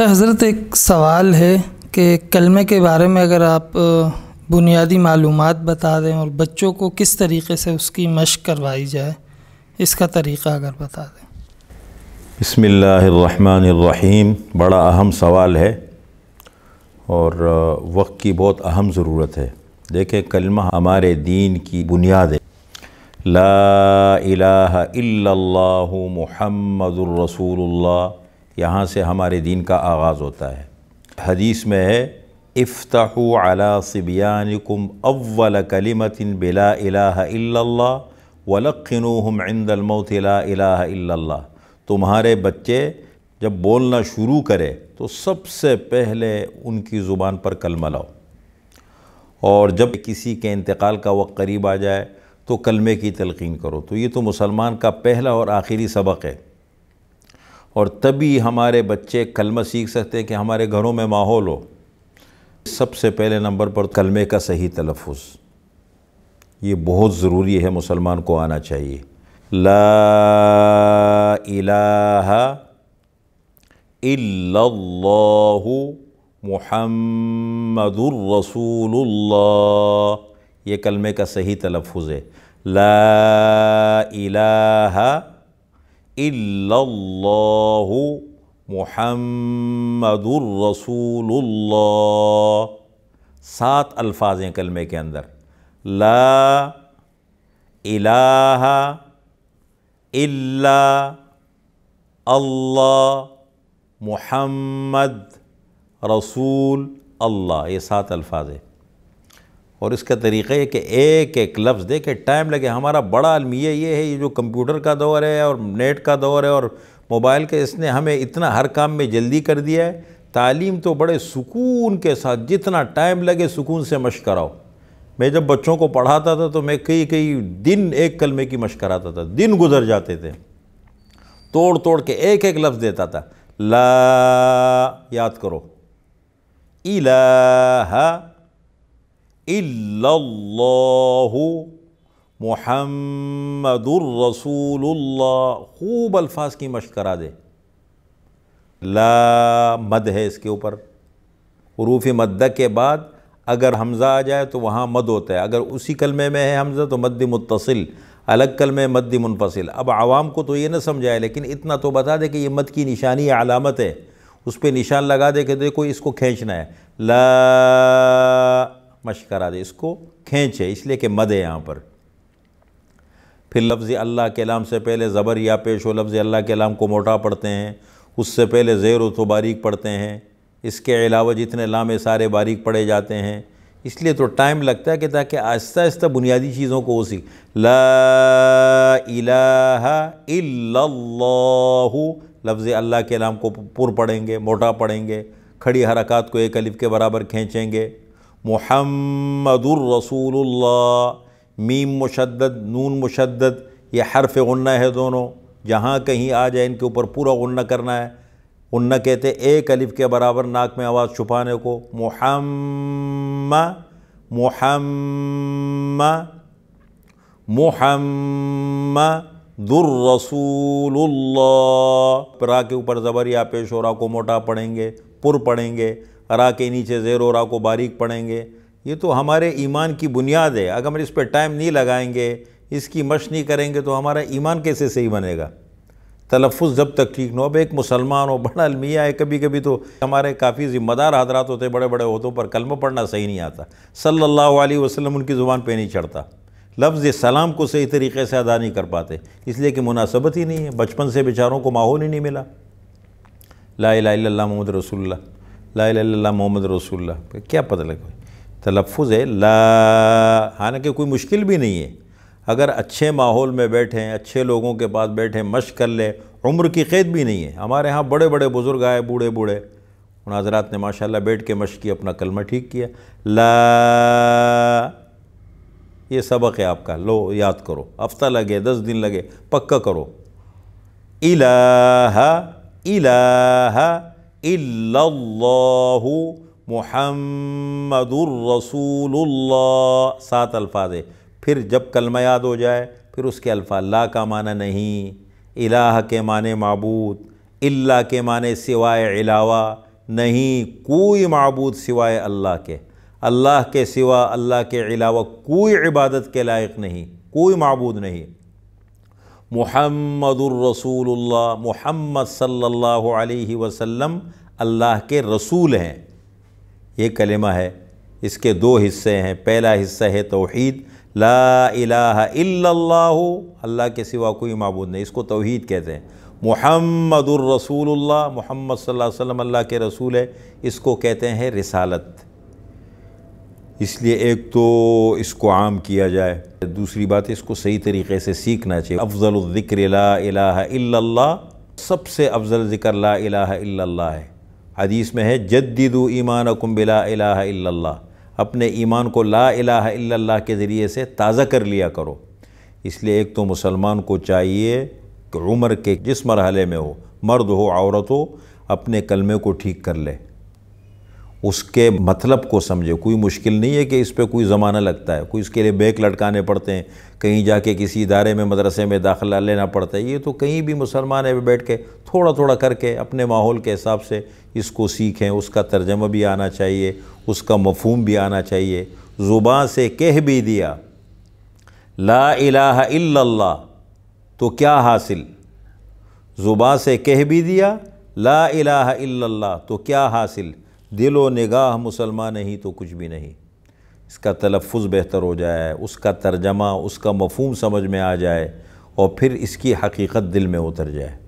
अच्छा हज़रत एक सवाल है कि कलमे के बारे में अगर आप बुनियादी मालूम बता दें और बच्चों को किस तरीके से उसकी मशक करवाई जाए इसका तरीक़ा अगर बता दें बसमीम बड़ा अहम सवाल है और वक्त की बहुत अहम ज़रूरत है देखें कलमा हमारे दीन की बुनियाद है ला इलाहा इल्लल्लाहु यहाँ से हमारे दीन का आगाज़ होता है हदीस में है इफ्तः अला सिबियानकुम अव्वल कलिमतिन बिला इला वलखिनूहम इंदलमौत इला तुम्हारे बच्चे जब बोलना शुरू करें तो सबसे पहले उनकी ज़ुबान पर कलमा लाओ और जब किसी के इंतकाल का वक्त करीब आ जाए तो कलमे की तलकिन करो तो ये तो मुसलमान का पहला और आखिरी सबक है और तभी हमारे बच्चे कलमा सीख सकते हैं कि हमारे घरों में माहौल हो सबसे पहले नंबर पर कलमे का सही तलफ़ ये बहुत ज़रूरी है मुसलमान को आना चाहिए ला इलाहा मुहम्मदुर रसूलुल्लाह ये कलमे का सही तलफ़ है ला इलाहा إلا الله محمد رسول الله سات الفاظ ہیں کلمے کے اندر لا إله الا الله محمد رسول الله یہ سات الفاظ ہیں और इसका तरीक़ा है कि एक एक लफ्ज़ दे के टाइम लगे हमारा बड़ा अलमिया ये है ये जो कंप्यूटर का दौर है और नेट का दौर है और मोबाइल के इसने हमें इतना हर काम में जल्दी कर दिया है तालीम तो बड़े सुकून के साथ जितना टाइम लगे सुकून से मश कराओ मैं जब बच्चों को पढ़ाता था तो मैं कई कई दिन एक कलमे की मश कराता था दिन गुजर जाते थे तोड़ तोड़ के एक एक लफ्ज़ देता था ला याद करो इला इल्लल्लाहु मुहम्मदुर रसूलुल्लाह खूब अल्फाज की मश्क करा दे ला मद है इसके ऊपर हरूफ मद्द के बाद अगर हमज़ा आ जाए तो वहाँ मद होता है अगर उसी कलमे में है हमज़ा तो मद्द मुतसिल अलग कलमे मद्द मुनफसिल अब आवाम को तो ये ना समझाए लेकिन इतना तो बता दे कि ये मद की निशानी या अलामत है उस पर निशान लगा दे कि देखो इसको खींचना है ला मश करा दे इसको खींचे इसलिए कि मद है यहाँ पर फिर लफ्ज़ अल्लाह के नाम से पहले ज़बर या पेश हो लफ्ज़ अल्लाह के नाम को मोटा पढ़ते हैं उससे पहले ज़ेर तो बारीक पढ़ते हैं इसके अलावा जितने लामे सारे बारीक पढ़े जाते हैं इसलिए तो टाइम लगता है कि ताकि आहिस्ता आहिस्ता बुनियादी चीज़ों को वो सीख ला लफ्ज़ अल्लाह के नाम को पुर पढ़ेंगे मोटा पढ़ेंगे खड़ी हरकत को एक अलिफ के बराबर खींचेंगे महमदुलरसूलुल्लाह मीम मुशद्दद नून मुशद्दद ये हरफ गन्ना है दोनों जहाँ कहीं आ जाए इनके ऊपर पूरा गन्ना करना है उन्ना कहते एक अलिफ के बराबर नाक में आवाज़ छुपाने को मुहम मुहम मुहम दुर्रसूल्ला रा के ऊपर ज़बर या पेश को मोटा पढ़ेंगे पुर पढ़ेंगे रा के नीचे ज़ेर रा को बारीक पढ़ेंगे ये तो हमारे ईमान की बुनियाद है अगर हम इस पर टाइम नहीं लगाएंगे इसकी मश नहीं करेंगे तो हमारा ईमान कैसे सही बनेगा तलफ़ जब तक ठीक ना हो अब एक मुसलमान हो बड़ा अलमिया है कभी कभी तो हमारे काफ़ी ज़िम्मेदार हजरात होते बड़े बड़े होतों पर कलमा पढ़ना सही नहीं आता सल्लल्लाहु अलैहि वसल्लम उनकी ज़ुबान पे नहीं चढ़ता लफ्ज़ सलाम को सही तरीके से अदा नहीं कर पाते इसलिए कि मुनासबत ही नहीं है बचपन से बेचारों को माहौल ही नहीं मिला ला महमद रसोल्ला ला ला मोहम्मद रसूल्ला क्या पता लगे तलफ़ है ला हालांकि कोई मुश्किल भी नहीं है अगर अच्छे माहौल में बैठें अच्छे लोगों के पास बैठें मश कर लें उम्र की क़ैद भी नहीं है हमारे यहाँ बड़े बड़े बुज़ुर्ग आए बूढ़े बूढ़े उन हजरात ने माशाल्लाह बैठ के मश की अपना कलमा ठीक किया ला ये सबक है आपका लो याद करो हफ्ता लगे दस दिन लगे पक्का करो इला इला इल्लल्लाहु मुहम्मदुर रसूलुल्लाह सात अल्फाज है फिर जब कलमा याद हो जाए फिर उसके अल्फाज ला का माना नहीं इलाह के माने मबूद इल्ला के माने सिवाय अलावा नहीं कोई मबूद सिवाय अल्लाह के अल्लाह के सिवा अल्लाह के अलावा कोई इबादत के लायक नहीं कोई मबूद नहीं मोहम्मदुर रसूलुल्लाह मोहम्मद सल्लल्लाहु अलैहि वसल्लम अल्लाह के रसूल हैं ये कलमा है इसके दो हिस्से हैं पहला हिस्सा है तोहद ला इलाहा अल्लाह के सिवा कोई मबूद नहीं इसको तोहद कहते हैं मोहम्मदुर रसूलुल्लाह मोहम्मद सल्लल्लाहु अलैहि वसल्लम अल्लाह के रसूल है इसको कहते हैं रिसालत इसलिए एक तो इसको आम किया जाए दूसरी बात इसको सही तरीके से सीखना चाहिए अफजल ज़िक्र ला सबसे अफजल ज़िक्र ला इला है हदीस में है जद्दीदू ईमान कुम्बिला अपने ईमान को ला इला के ज़रिए से ताज़ा कर लिया करो इसलिए एक तो मुसलमान को चाहिए कि उम्र के जिस मरहले में हो मर्द हो औरत हो अपने कलमे को ठीक कर ले उसके मतलब को समझे कोई मुश्किल नहीं है कि इस पर कोई ज़माना लगता है कोई इसके लिए बैग लटकाने पड़ते हैं कहीं जाके किसी इदारे में मदरसे में दाखिला लेना पड़ता है ये तो कहीं भी मुसलमान है बैठ के थोड़ा थोड़ा करके अपने माहौल के हिसाब से इसको सीखें उसका तर्जमा भी आना चाहिए उसका मफहम भी आना चाहिए ज़ुबान से कह भी दिया ला इलाहा इल्लल्लाह तो क्या हासिल ज़ुबान से कह भी दिया ला इलाहा इल्लल्लाह तो क्या हासिल दिल व निगाह मुसलमान नहीं तो कुछ भी नहीं इसका तलफ़ बेहतर हो जाए उसका तर्जमा उसका मफहम समझ में आ जाए और फिर इसकी हकीकत दिल में उतर जाए